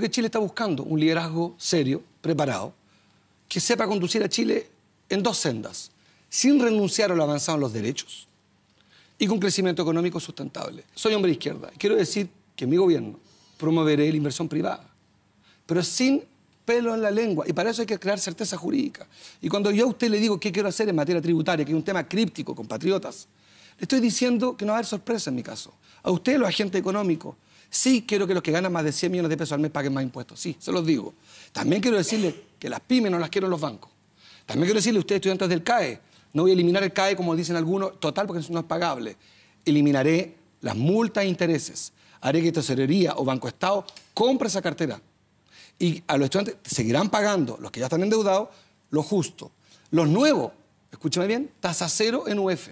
que Chile está buscando, un liderazgo serio, preparado, que sepa conducir a Chile en dos sendas, sin renunciar a lo avanzado en los derechos y con crecimiento económico sustentable. Soy hombre de izquierda. Quiero decir que en mi gobierno promoveré la inversión privada, pero sin pelo en la lengua. Y para eso hay que crear certeza jurídica. Y cuando yo a usted le digo qué quiero hacer en materia tributaria, que es un tema críptico, compatriotas, le estoy diciendo que no va a haber sorpresa en mi caso. A usted, los agentes económicos, Sí quiero que los que ganan más de 100 millones de pesos al mes paguen más impuestos. Sí, se los digo. También quiero decirle que las pymes no las quieren los bancos. También quiero decirle a ustedes, estudiantes del CAE, no voy a eliminar el CAE como dicen algunos, total porque eso no es pagable. Eliminaré las multas e intereses. Haré que tesorería o Banco Estado compre esa cartera. Y a los estudiantes seguirán pagando, los que ya están endeudados, lo justo. Los nuevos, escúchame bien, tasa cero en UF.